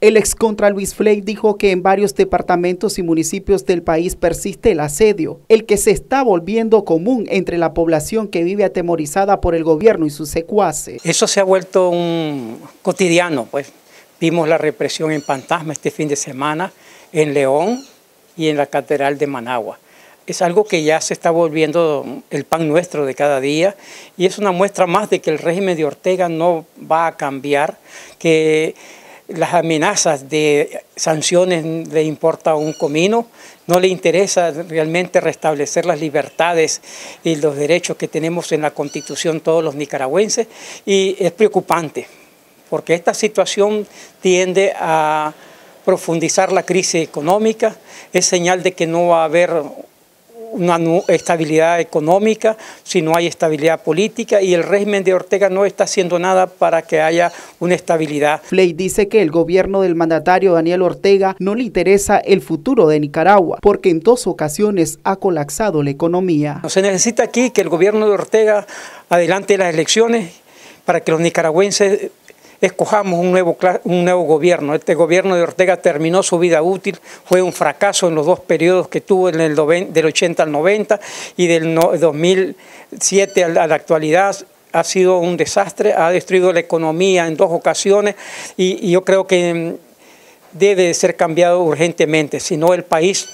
El contra Luis Fleck dijo que en varios departamentos y municipios del país persiste el asedio, el que se está volviendo común entre la población que vive atemorizada por el gobierno y sus secuaces. Eso se ha vuelto un cotidiano, pues. Vimos la represión en Pantasma este fin de semana, en León y en la Catedral de Managua. Es algo que ya se está volviendo el pan nuestro de cada día y es una muestra más de que el régimen de Ortega no va a cambiar, que las amenazas de sanciones le importa un comino, no le interesa realmente restablecer las libertades y los derechos que tenemos en la Constitución todos los nicaragüenses y es preocupante porque esta situación tiende a profundizar la crisis económica, es señal de que no va a haber una estabilidad económica, si no hay estabilidad política y el régimen de Ortega no está haciendo nada para que haya una estabilidad. Ley dice que el gobierno del mandatario Daniel Ortega no le interesa el futuro de Nicaragua porque en dos ocasiones ha colapsado la economía. Se necesita aquí que el gobierno de Ortega adelante las elecciones para que los nicaragüenses escojamos un nuevo, un nuevo gobierno. Este gobierno de Ortega terminó su vida útil, fue un fracaso en los dos periodos que tuvo en el del 80 al 90 y del 2007 a la actualidad ha sido un desastre, ha destruido la economía en dos ocasiones y, yo creo que mm, debe ser cambiado urgentemente, si no el país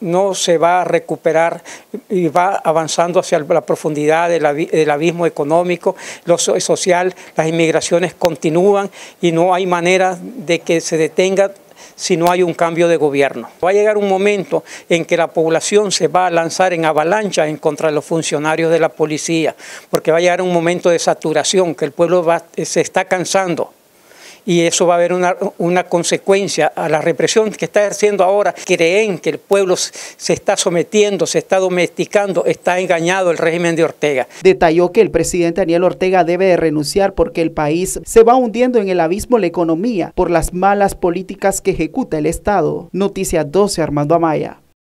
no se va a recuperar y va avanzando hacia la profundidad del, abismo económico, lo social, las inmigraciones continúan y no hay manera de que se detenga si no hay un cambio de gobierno. Va a llegar un momento en que la población se va a lanzar en avalancha en contra de los funcionarios de la policía, porque va a llegar un momento de saturación, que el pueblo se está cansando y eso va a haber una, consecuencia a la represión que está haciendo ahora. Creen que el pueblo se está sometiendo, se está domesticando, está engañado el régimen de Ortega. Detalló que el presidente Daniel Ortega debe de renunciar porque el país se va hundiendo en el abismo la economía por las malas políticas que ejecuta el Estado. Noticia 12, Armando Amaya.